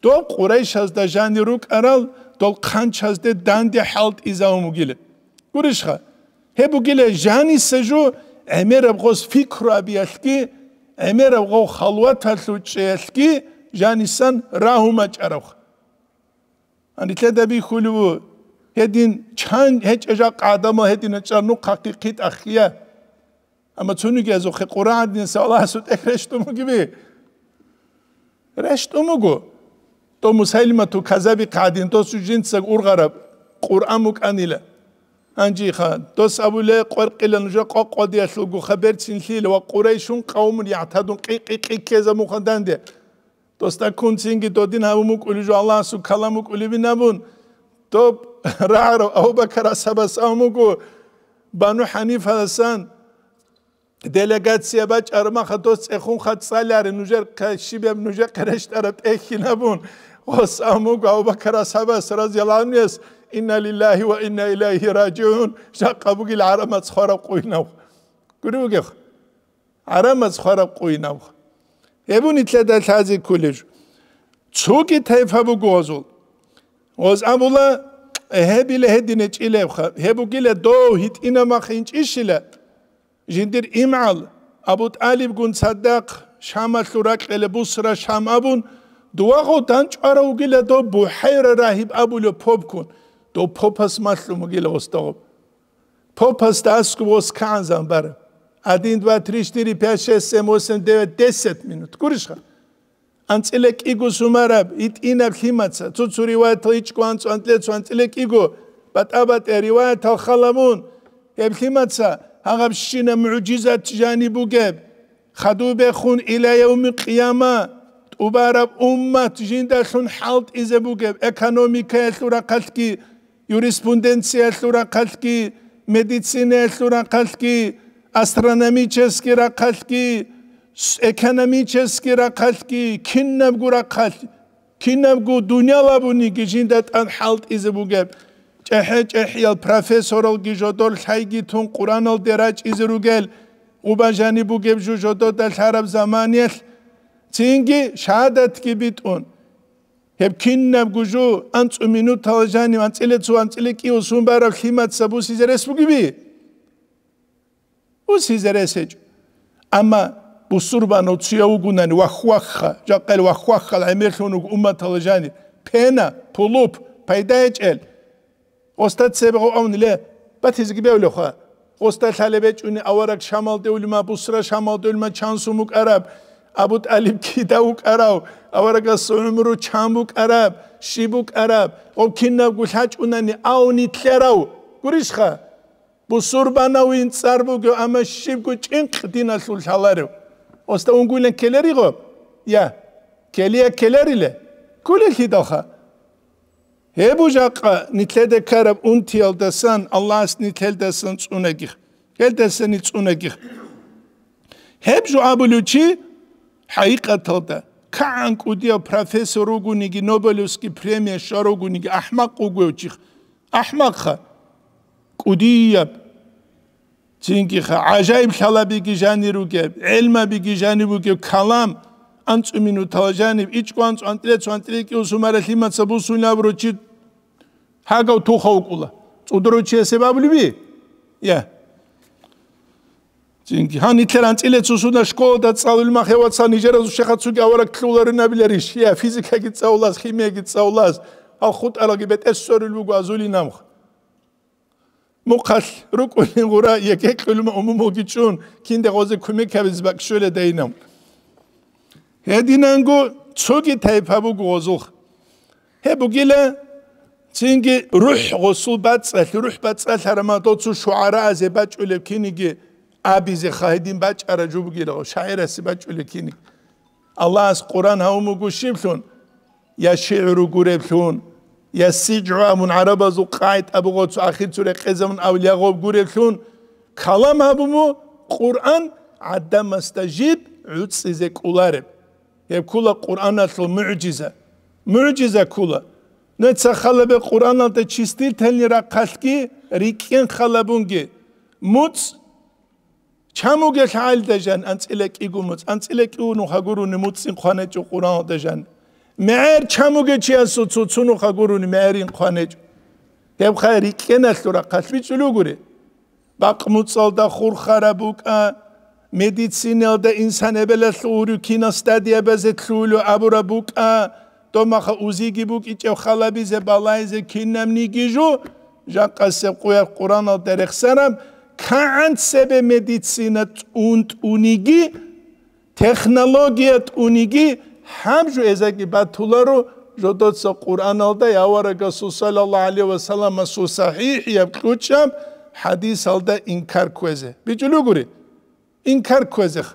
დო ყურაიშას და ჟანი რუკ არალ დო ყანჩას და დანდი ჰალტ იზაუმუგილე გურიშხა ჰებუგილე ჟანი სეჟუ ემერებ ღოს ფიქრაბიასკი ემერებ ღო ხალვათალუ ჭესკი ჟანისან რაუმაჭარავ ანი ცედაბი ხულუ هدين كان هج اجا قادمه هدين اجا نو حقيقيت اخيا اما تونو جازو خي قران دين سالا سوت اكرشتمو gibi رشتمو گو تو مسلمه تو كذبي قادين تو سجين سق ارغرب قران مك انيلا انجي خان تو سابوله قرقل نجا ققد يشلو خبر سنسيل وقريشون قوم يعتدون قي قي قي كذا مخدان دي دوستا كون سينجي دودين هبو مك الله سو كلامك اولي بنبون то раро абубакра сабасамуку бану ханифасан делегация бачарма хатос цехун хатсалари нужер кашибем нужер караштара пехинабун осамуку абубакра сабас разиланьес инна лиллахи ва инна илайхи раджиун шакабуги арама цхара куйнав гүрүгэ арама цхара куйнав эбуни тледа лази кулеж цуги тайфабу гозул ოს ამულა ჰებილე ჰედინე ჭილებ ხა ჰებუგილე დო ჰიტ ინა მახინ ჭიშილე ჟინდირ იმალ აბუთ ალიბ გუნ სადაკ შამალურა ყელე ბუსრა შამაბუნ დუაღო დანჭარა უგილე დო ბუჰაირა რაჰიბ აბულო ფობკუნ დო ფოფას მასლუმ უგილე ოსტო ფოფას დასკვოს კანზამბარ ადინ 2 3 4 5 6 7 8 9 10 მინუტ გურიშხა ანწილე კიგო სუმარაბ იტინაბ ჰიმაცა ცუცური ვათიჩკო ანწილე ცანწილე კიგო ბატაბატერი ვათო ხალამუნ ებჰიმაცა აღაბშინა მუჯიზათ ჯანიბუგებ ხადუბე ხუნ ილაიუმი ყიამა უბარაბ უმმათ ჯინდა ხუნ ჰალტ იზებუგებ ეკონომიკა ელურა ყალკი იურისპუნდენცია ელურა ყალკი მედიცინა ელურა ყალკი ასტრონომიჩესკი რა ყალკი ეკონომიკისკი რაკალკი კინნებგუ რაკალ კინნებგუ დუნიალაბუნი გიჟინდა თან ჰალტ იზებუგე ჭეჰე ჭეჰიალ პროფესორალ გიჟოდორ ლაიგი თუნ ყურანალ დერაჭ იზრუგელ უბაჟანი ბუგებ ჟოჟოდო და ხარაბ ზამანიელ ცინგი შადათ გიბიტუნ ჰებ კინნებგუ ჟუ ანწუ მინუტალ ჟანი ანწილე ცუ ანწილე კი უსუმბარა ხიმათ საბუს იზერესბუგიბი უსიზერესეჯ ამა ბუსურბანო ციაუგუნანი ვახვახა ჯაყელ ვახვახა ამერხონუ უმათალჟანი ფენა ფულუფ ფაიდაეჭელ ოსტაცები ყოვნილე ბათიზგიბევლო ხა ოსტათალებეჭუნი ავარაკ შამალდეული მაბუსრა შამალდეული ჩანსუმუკ араბ აბუტ ალიფ კიდა უკარავ ავარაკა სონუმრო ჩამუკ араბ შიბუკ араბ ოქინავ გულჰაჭუნანი აუნი თლერავ გურიშხა ბუსურბანავინ წარბუგო ამა შიბგუ ჭინყ დინასულ ხალარევ Osta sta unguilen kelerigo, ya, kelia kelerile, kule hidoha. Hebu jaqa nitlede karab untiel desan, Allahs nitel desan tsunegih. Gel desan tsunegih. Hep şu abuluçi oldu. Kaan kudiya profesör ugunigi Nobelevski premiye şar ugunigi ahmak uguyoçik. Ahmak ha. Kudiyap. ჩინკი ხა აჟაიმ ხალაბი გიჟანი რუკე ელმაბი გიჟანი ბუკე ქალამ ან წუმინუ თავაჟანი იჭყან წანტრე წანტრე კი უსუმარე ლიმაცა ბუსუნა ბროჩი ჰაგა თუ ხოკულა წუდროჩი ესე ბაბლიბი ია ჩინკი ხან ითერან წილე წუსუნა სკოლა და წავილ მახევაცა ნიჟერა შეხაცუ გავარა ქლულარი ნაბილერი შია ფიზიკა კი წავლას ხიმია კი წავლას ალ ხუტალაგი ბეტესორილუ გაზული ნამხა მოხალ როკულიღურა ეგე ქულმა უმომოგიჩუნ კინდე ყოზე ქუმიქავის ბაქშულე დეინამ ედინანგო ჩოგი თაიფაბუ ყოზუხ ჰებუგილა წინგი რუჰ ყოსუბაც რუჰ ბაცალ ჰარმადოცუ შუარა აზებაჭულე კინიგი აბიზე ხაიდინ ბაჭარა ჯუბგილა შაერასი ბაჭულე კინი ალას ყურან აუმოგუშიფლუნ ია შეურუ გურებლუნ ياسيجوامون عربازو قايت ابوغوت اخيتوري قزمون اولياغوب غوريخون كلام ابومو قران عدم استجيب عتس زيكولار يب كولا قران اصل معجزه معجزه كولا نتس خلب قران انت تشيستي تلني را قاسكي ريكين خلبونغي موتس ჩამოგეხალდეჟან ანცილეკი გუმოც ანცილეკი უნუ ხაგურუნი მუცინ ხანეჭი ყურანოდეჟან მეერ ჩამოგეჩია სოცო ცუნო ხაგურუნი მეერინ ხანეჭ დებხარი კენას თორა ხალხი წლუგური ბაკმუცალ და ხურხარაბუკა მედიცინალ და ინსანებელა სური კინოსტადია ბეზეთლულო აბურაბუკა დომახა უზიგი ბუკი ჭევხალაბიზე ბალაიზე კინნამნიგიჟუ ჟაყასე ყუერ ყურანო დერხსანამ კანც სებე მედიცინა ტუნტ უნიგი ტექნოლოგია ტუნიგი هم از اگه رو جدات سا قرآن آلده یاوارا که سو الله علیه و سلام ما سو صحیح یاب کچم حدیث آلده انکار کوزه بی جلو گوری انکار کوزه خ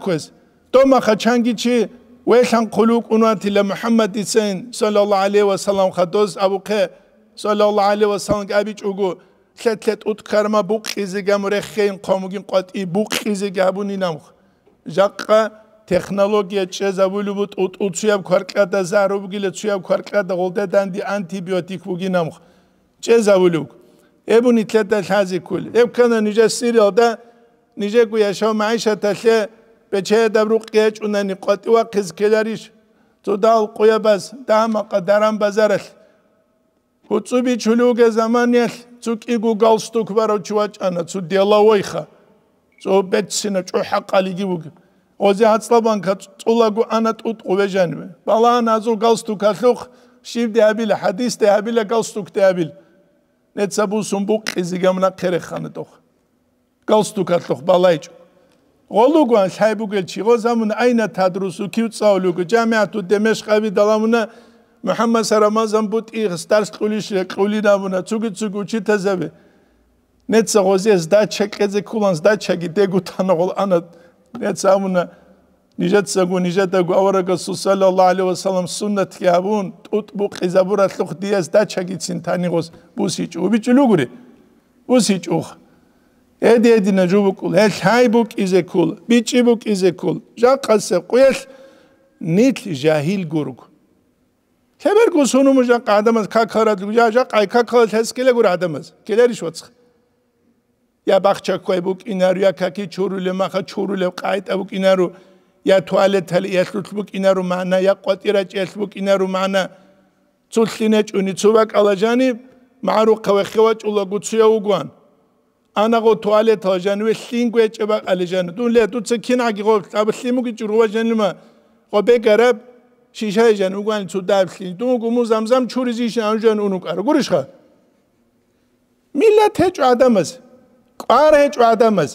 کوزه دو ما خچنگی چی ویشان قلوک اونو لمحمدی سین صلی الله علیه و سلام خدوز ابو که صلی الله علیه و سلام که چوگو تلت تلت اوت کرما بو خیزگم رخیم قاموگیم قاطعی بو خیزگم نینام خ جاقه ტექნოლოგია შეზავულუბუ უცუებ ქარკადა ზარუბგილე უცუებ ქარკადა ოლდედანდი ანტიბიოტიკ ვუგინამ შეზავულუკ ებუნი თლედა ლაზი კული ებქანა ნიჟა სირიოდა ნიჟე გუიაშო მაიშა თალე პეჩე დაბრუყი ეჭუნანი ყოტივა ხიზკელარიშ ზოდალ ყუებას დამა ყდარან ბაზარალ უცუბი ჩულუგე ზამანიალ ზუკი გუგალსტუკ ვარო ჩუაჭანა ზუ დელავოიხა ზო ბეცინა ჭუ ჰაყალიგი ვუგინ ოზე აცლაბან ქაწულაგუ ანატუტ ყვეჟანმე ბალან აზო გალსტუ ქახუხ შიბდი აბილ ჰადის და აბილ გალსტუ ქტე აბილ ნეცაბუ სუმბუ ყიზი გამნა ქერე ხანე ტოხ გალსტუ ქახუხ ბალაიჭ ოლუგან შაიბუ გელჩი ღოზამუნ აინა თადრუსუ ქიუცაულუგ ჯამიათუ დემეშყავი დალამუნა მუჰამმად რამაზან ბუტი ღსტარს ყულიშ ყული დამუნა ცუგი ცუგი ჩითაზები ნეცა ღოზეს და ჩეკეზე ქულანს და ჩაგი დეგუთანო ანა net samuna nijat sagu nijat da gavara ka sallallahu alaihi wasallam sunnat kiabun tut bu qizabura xuxdiyas da chagitsin tanigos busi chubi chuluguri busi chux edi edi najubukul el haybuk izekul bichibuk izekul jaqase qiyel nit jahil gurug ქებერ გოსონუმუ ჟა ყადამას ქაქარად გუჟა ჟა ყაი ქაქალ თესკელე გურ ადამას კილერიშ ვაცხ я бахча кэбу кинару я каки чурулэ маха чурулэ кайтабу кинару я туалетэл я слутбу кинару мана я квартира чэсбу кинару мана цулхине чуни цубакалажани маару кэва хэва чула гуцуя угван анаго туалет ажани вэлингве чэба алажани дунле дуцэ кинаги гоб табслиму ки чурува жанлма гобе гараб шишай жан угван цудабслин дугу музамзам чуризи шанжан унукар гуришха милла тэчу адамас ყარეჭ ადამას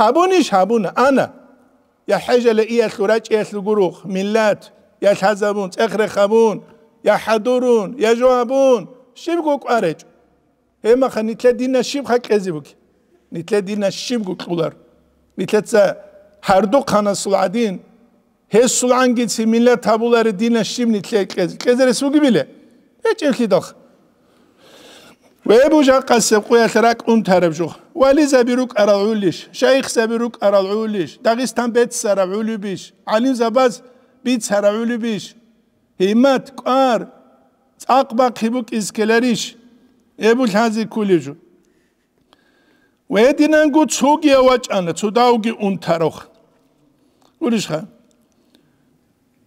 ჰაბუნიშ ჰაბუნა ანა ია ჰაჯალე ია ხურაჭი ეს გურუხ მილათ ია ჰაზაბუნ წეხრე ხაბუნ ია ჰადურუნ ია ჯოაბუნ შიბგუ ყარეჭ ემა ხანი თლედინა შიბხა ყეზიბუკ ნითლედინა შიბგუ ყულარ ნითლეცა ჰარდუ ყანასულადინ ჰეს სულანგიცი მილათ აბულარი დინა შიბნი თლე ყეზი ყეზერეს უგიბილე ეჭი ხიდოხ ويبوجان قسم قوي خراك اون تارب جوخ ولي زبيروك ارعوليش شيخ زبيروك ارعوليش داغستان بيت سرعوليبيش علي زباز بيت سرعوليبيش همت قار اقبا خيبوك اسكلريش ابو الحازي كوليجو ويدينان گو چوگي اواچ انا چوداوگي اون تاروخ ولي شخه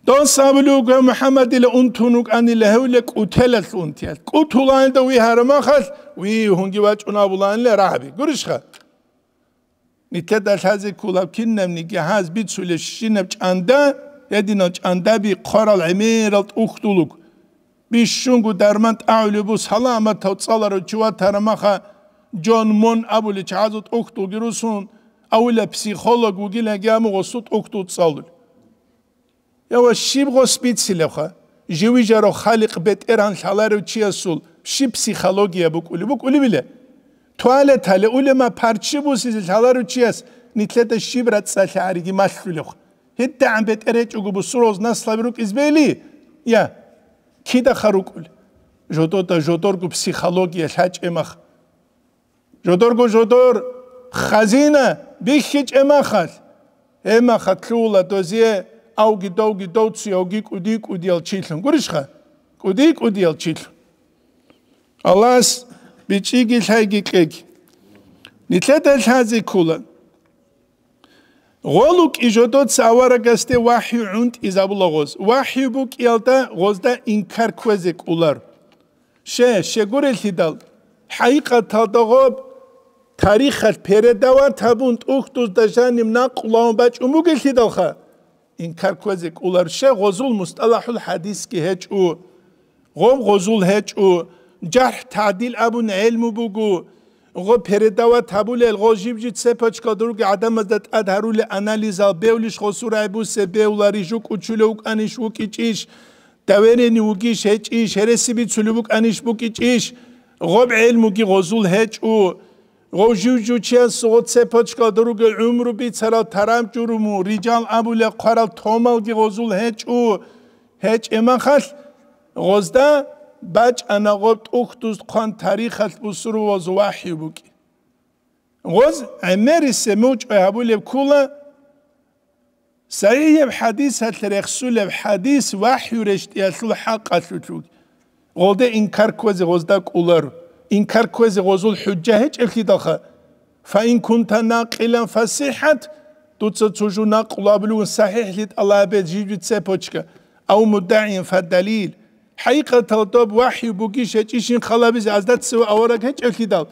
Don sabluga Muhammed ile untunuk anile hevlek utelet untiyat. Kutulan da vi harmakas vi hungi vaç una bulan le rahabi. Guruşka. Nitedaş hazir kulab kinnem haz bit sule şinep çanda yedin çanda bi koral emirat uktuluk. Bir şungu dermant bu salama tavtsalar çuva taramaha John Mon abul çazut uhtul girusun avule psikolog ugile gamu gosut uhtul salul. ევა შიბღო სპეციალე ხა ჟივიჟარო ხალიყ ბეტერან ხალარევ ჩიასულ ში ფსიქოლოგია ბუკული ბუკული ვილე თვალეთალე ულემა პარჩიბუსი ხალარევ ჩიას ნიტლეთა შიბრა წალარიგი მასხვილე ხა ჰედა ამ ბეტერე ჭუგუბუ სუროზ ნასლავირუკ იზბელი ია ქიდა ხარუკულ ჟოტოტა ჟოტორკუ ფსიქოლოგია ხაჭემახ ჟოტორკუ ჟოტორ ხაზინა ბიხიჭ ემახალ ემახა თულა დოზიე აუგი დოგი დოცი აუგი კუდი კუდიალ ჩილთან გურიშხა კუდი კუდიალ ჩილ ალას ბიჭიგი ლაიგი კეგ ნიტლედა ლაზი კულა ღოლუკ იჟოდო წავარაგასტე ვაჰი უნტ იზაბულოგოს ვაჰი ბუკ იალდა ღოზდა ინკარქვეზე კულარ შე შეგურე ლიდალ ჰაიყა თადოგობ თარიხალ ფერედავარ თაბუნ ტუხტუს დაშანიმ ნა ყლაუბა ჭუმუგი ლიდალხა ინკარკვეზე კულარ შეღოზულ მუსტალაჰულ ჰადის კი ჰეჭუ ღომ ღოზულ ჰეჭუ ჯარჰ თადილ აბუნ ელმუ ბუგუ ღო ფერედავა თაბულ ელ ღო ჟიბჯი ცეფოჩკა დურგი ადამას და ტად ჰარული ანალიზა ბევლი შხოსურაებუ სებეულარი ჟუ კუჩულე უკანიშ უკიჭიშ დავერენი უგი შეჭი შერესიბი ცულუ უკანიშ ბუკიჭიშ ღო ელმუ კი ღოზულ ჰეჭუ Гожужуче соце пачка друг умру би цара тарам чурму рижал абуля қара томал ги гозул хеч у хеч эмахал гозда бач анагот ухтуз қан тарихал бусру воз вахи буки غوز عمر سموج أهبول بكولا سعيه بحديث هترخسول بحديث وحي رشت يسلو حق أسلوك غوده إنكار كوزي غوزدك أولر ان كركوز غوزول حجه هيك اخي دخه فان كنت ناقلا فصيحت توتس تشو ناقلا بلو صحيح لي الله بيت جيجو تسبوچكا او مدعي فالدليل حقيقه توب وحي بوكي شچيشين خلابيز ازدت سو اورك هيك اخي دال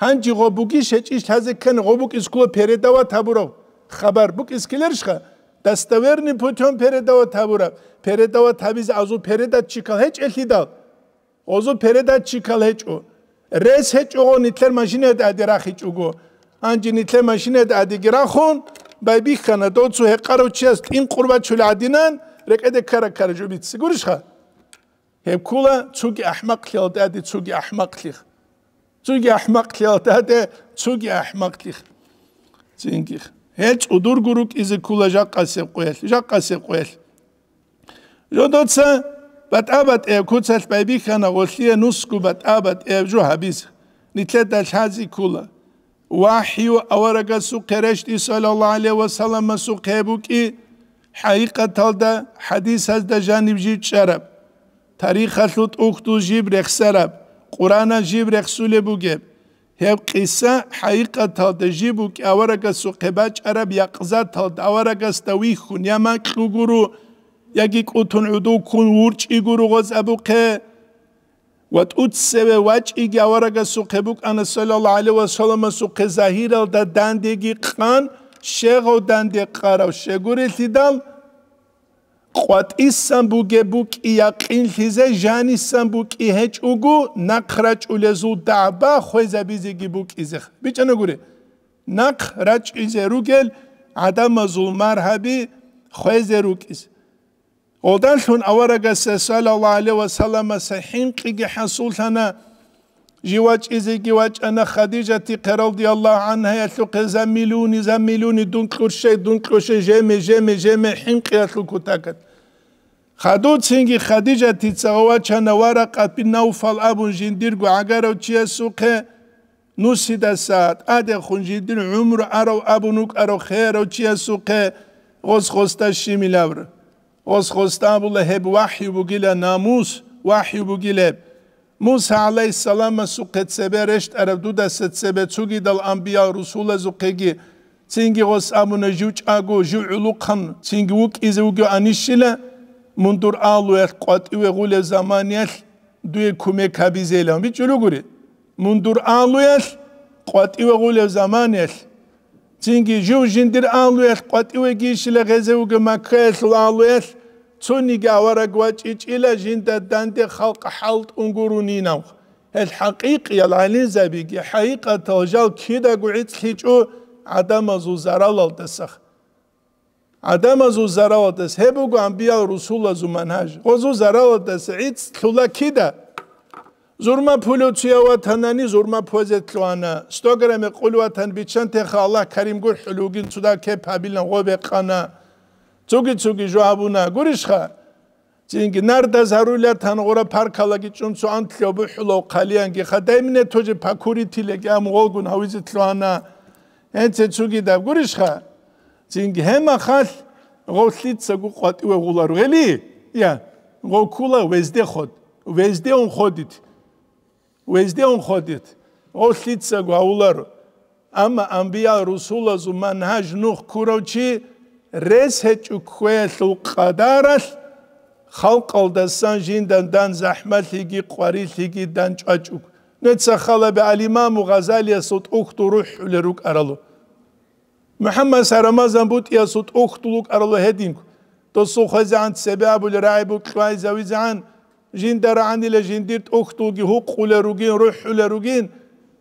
هانجي غو بوكي شچيش تازكن غو بوك اسكول فيريداوا تابورو خبر بوك اسكيلرش خا دستاورني پوتون فيريداوا تابورو فيريداوا تابيز ازو فيريدات چيكال هيك اخي دال ozu pereda çıkal hiç o. რესე ჭონი თერ მაშინეთ ადი რახი ჭუგო ანჯინი თერ მაშინეთ ადი გრახონ ბაი ბიხანა დოცუ ეყაროჩიას ტიმ ყურბა ჩული ადინან რეკედე ქარა ქარა ჯუბი სიგურიშ ხა ჰებკულა ჩუგი აჰმაყ ხელ დადი ჩუგი აჰმაყ ხი ჩუგი აჰმაყ ხელ დადე ჩუგი აჰმაყ ხი ძინგი ჰეჭ უდურგურუკ იზი ქულა ჟაყასე ყველ ჟაყასე ყველ ჟოდოცა بات بتقابت ايب كنت سلبايبيك انا وثليه نسكو بتقابت ايب جو حبيس نتلت الحازي كلها وحي اورغا سو قرشت صلى الله عليه وسلم سو قيبوكي حقيقة دا حديث هزدا جانب جيب شرب تاريخ خلط اختو جيب رخ سرب قرآن جيب رخ سولي هب قصة حقيقة تلدا جيبوك اورغا سو قباج عرب يقزا تلدا اورغا ستويخ خون يما كنو ياكي كوتون عدو كون ورش إيغورو غوز أبو كي وات اوت سيوه واج إيغي أوراقا سو كيبوك أنا صلى الله عليه وسلم سو كي زاهير ألدى دان ديگي قان شيخ أو دان ديگ قارو شيغوري تدال خوات إسان بوغي بوك إيا قين لزي جان إسان بوك إيه هج أغو نقراج أولزو دعبا خوزا بيزيگي بوك إزيخ بيچانو غوري نقراج إزي روغل عدم زول مرحبي خوزي روك إزيخ Odaşun avaraga صلى الله عليه وسلم selleme se حصولنا hasultana جواج إزي جواج أنا خديجة رضي الله عنها يسوق زميلوني زميلوني دون كرشي دون كرشي جيمي جيمي جيمي حين يسوق تاكت خدود سنجي خديجة تساوا چنا ورق بنوفل نوفل أبو جندير قو عقارو چيا نوسي دا ساعت أدي خون جندير عمر أرو أبو نوك أرو خيرو چيا سوق غز خستا شمی لابره Oz Hostanbul'e heb vahyu bugile namus, vahyu bugile Musa aleyhisselam suket sebe reşt erevdu da set sebe çugi dal anbiya rusule zukegi Çingi os amune juç ago ju'ulukan çingi vuk izi vugu anişile mundur alu el er qat'i ve gule zamaniyel duye kume kabizeyle bir çölü guri mundur alu el qat'i ve gule zamaniyel Çünkü şu jindir alıyor, er katı ve gişile geze ve makkayet alıyor. ცუნი გავარა გვაჭიჭილა ჟინდა დანდე ხალყ ჰალტ უნგურუნინავ ეს ჰაკიკი ალალი ზაბიგი ჰაიკა თოჟალ ქიდა გუიც ხიჭუ ადამა ზუ ზარალალ დასახ ადამა ზუ ზარალალ დას ჰებუ გამბია რუსულა ზუ მანჰაჟ ოზუ ზარალალ დას იც თულა ქიდა ზურმა ფულუცია ვათანანი ზურმა ფოზე თლვანა 100 გრამი ყულვათან ბიჩანთე ხალა ქარიმ გურ ჰლუგინ ცუდა ქე ფაბილან ღობე ყანა ზუგი ზუგი ჟაბუნა გურიშხა ჯინგი ნარდა ზარულა თანღორა ფარქალაგი ჭუნცო ანთლობი ხლო ყალიანგი ხადაიმინე თოჯი ფაქურითილეგი ამ ღოგუნ ავიზი თლანა ენცე ზუგი და გურიშხა ჯინგი ჰემა ხალ ღოსლიცა გუყვატივე ღულარ ველი ია ღოქულა ვეზდე ხოდ ვეზდე ონ ხოდით ვეზდე ონ ხოდით ოსლიცა გაულარ ამ ამბია რუსულა ზუმანჰაჟ ნუხ ქუროჩი رزهج كويل قدارل خلق الدسان جندن دان زحمت لقي قريل لقي دان جاجوك نتسخل بالإمام غزالي صوت أخت روح لروك أرلو محمد سر سرمازن بود يا صوت أخت لوك أرلو هدينكو تصو خزعن سباب الرعب كلاي زوي زعن جين درعن إلى جين ديرت أختو جي هوق ولا روجين روح ولا روجين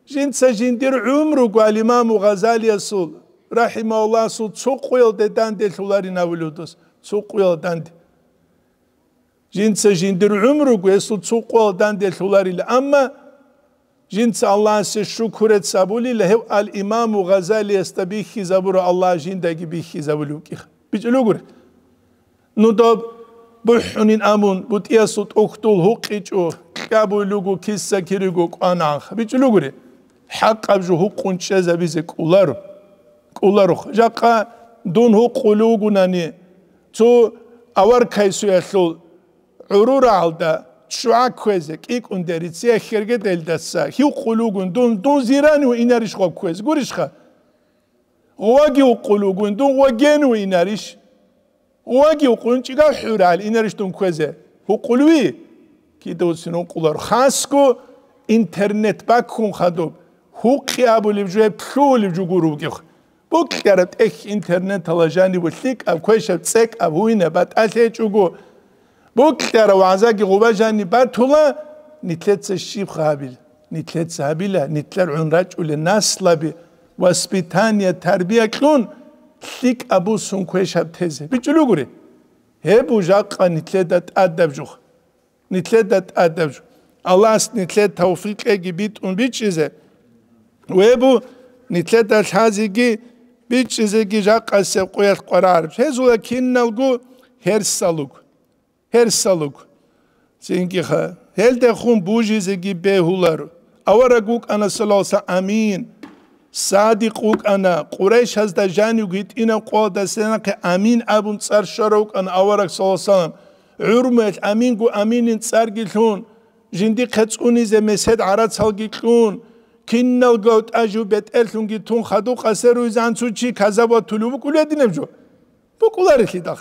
جين سجين دير عمرك والإمام غزالي الصول Rahim rahimaullah su tsuqwil dandi lulari avludus tsuqwil dandi jinsa jindir umru guesu tsuqwil dandi lulari ama jinsa Allah size şükür et sabuli lehev al imamu gazali estabihi zaburu Allah jindagi bihi zabulu kih bijlugur nudob buhunin amun butiyasut uktul huqicu kabulugu kissa kirigu qanah bijlugur hak abju hukun çeze bizi kularu კულაროხ ჯაყა დუნ ჰუ ყულუგუნანი თუ ავარ ქაისუ ახლუ ურურალდა შვა ქვეზე კიკუნდერი ცე ხერგე დელდასა ჰი ყულუგუნ დუნ დუნ ზირანუ ინარიშ ხო ქვეზე გურიშ ხა ოაგი ყულუგუნ დუნ ვაგენუ ინარიშ ოაგი ყუნჭი და ჰურალ ინარიშ დუნ ქვეზე ჰუ ყულვი კიდო სინო ყულარ ხასკო ინტერნეტ ბაქუნ ხადო ჰუ ყიაბული ჯე ფშული ჯუგურუ გიხ ბოქიარებ ეხ ინტერნეტალა ჟანი ვსიკ ა ქუეშა წეკ ა ვინა ბატალე ჩუგო ბოქიარა ვაზა კი ღობა ჟანი ბათულა ნიტლეც შიფ ხაბილ ნიტლეც აბილა ნიტლერ უნრაჭული ნასლაბი ვასპიტანია თარბია კუნ ლიკ აბუ სუნ ქუეშა თეზე ბიჭლუგური ჰებუ ჟაყა ნიტლედა ტადებჟუ ნიტლედა ტადებჟუ ალას ნიტლე თავფიკე გიბიტუნ ბიჭიზე ვებუ ნიტლედა ხაზიგი ბიჭი ზეგი ჟაყასე ყუერ ყარარ ფეზულა ქინნალგუ ჰერსალუგ ჰერსალუგ ზინკი ხა ჰელდე ხუნ ბუჟი ზეგი ბეჰულარ ავარა გუკ ანა სალოსა ამინ სადიყ უკ ანა ყურეშას და ჟანი გიტინა ყოდა სენაკე ამინ აბუმ წარ შორო უკ ანა ავარა სალოსალამ ურმეთ ამინ გუ ამინინ წარ გილუნ ჟინდი ხეწუნი ზე მესედ არა ცალ გიკუნ ქინნალ გოტაჟუ ბეთ ელუნგი თუნ ხადუ ყასერუ ზანცუჩი ქაზაბა თულუ ბუკულედინებჯო ბუკულარიხი დახ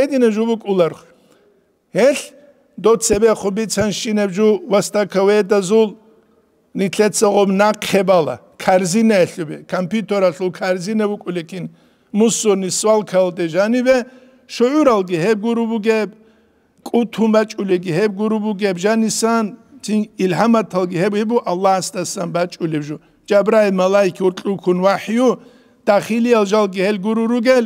ედინე ჟუ ბუკულარ ელ დოცებე ხუბი ცანშინებჯუ ვასტაკავე და ზულ ნიტლეცოგომ ნაკხებალა ქარზინე ელუბი კომპიუტერა სულ ქარზინე ბუკულეკინ მუსონი სვალქალდე ჟანივე შოურალგი ჰებ გურუბუგე კუთუმაჭულეგი ჰებ გურუბუგე ჟანისან تين إلهامة تلقي هبو الله استسان باج ولبجو جبرائيل ملايكي ورتلو كن وحيو داخلي الجلقي هل قرورو قل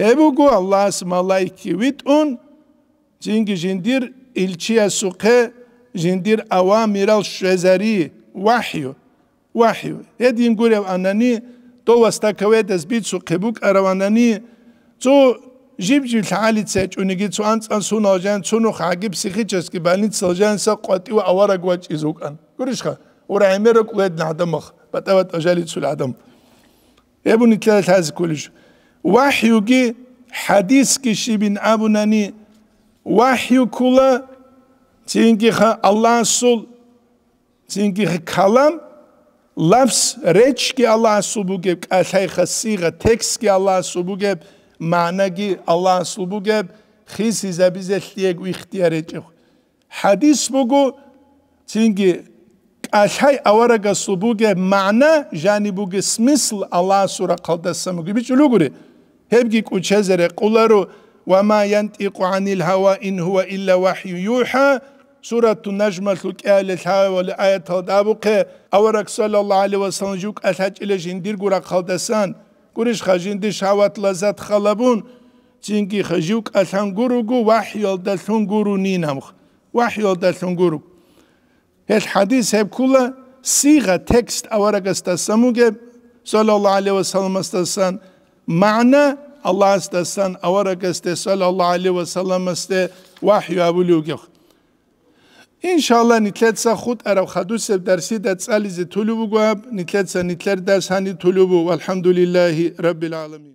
هبو قو الله اسم ملايكي ويتون جنگ جندير إلچي سوقه جندير أوامر الشزري وحيو وحيو هدين قولي أنني تو وستا كويت اسبيت سوقبوك أروانني تو ჟიბჟი ხალიცე ჭუნიგი ცუან წან სუნოჟან ცუნო ხაგი ფსიქიჩესკი ბალინ ცოჟანსა ყოტივ ავარა გვაჭი ზუკან გურიშხა ორა ემერო კლედ ნადამხ ბატავატ ოჟალი ცულ ადამ ებუნი თლა თაზ კულიშ ვაჰიუგი ჰადის კიში ბინ აბუნანი ვაჰიუ კულა ცინკი ხა ალლა სულ ცინკი ხა ქალამ ლაფს რეჩკი ალლა სუბუგე ყალაი ხა სიღა ტექსკი ალლა სუბუგე معنی الله سلو بگب خیسی زبیز اتلیگ و اختیاره چخ çünkü aşay چینگی اشhay awaraga subuge ma'na janibuge smisl Allah sura mı gibi çuluguri hebgi kuçezere qularu ve ma yantiqu anil hawa in huwa illa vahyu yuha suratu najma tluk hawa li ayet hadabuke awarak sallallahu aleyhi ve sellem juk atac ile jindir gura qaldasan کوریش خزین دی شوات لذت خلبون چینگی خزیوک اسان گروگو وحیال دستون گرو نی نمخ وحیال دستون گرو حدیث هم کلا سیغه تکست آورگ است سموگه سال الله علیه و سلم است معنا الله است سان است سال الله علیه و سلم است وحی ابولیوگه انشاءالله نتلت سا خود ارو خدو سب درسی دت سالی زی طلوب گواب نتلت سا نتلر درس هنی طلوب والحمد لله رب العالمين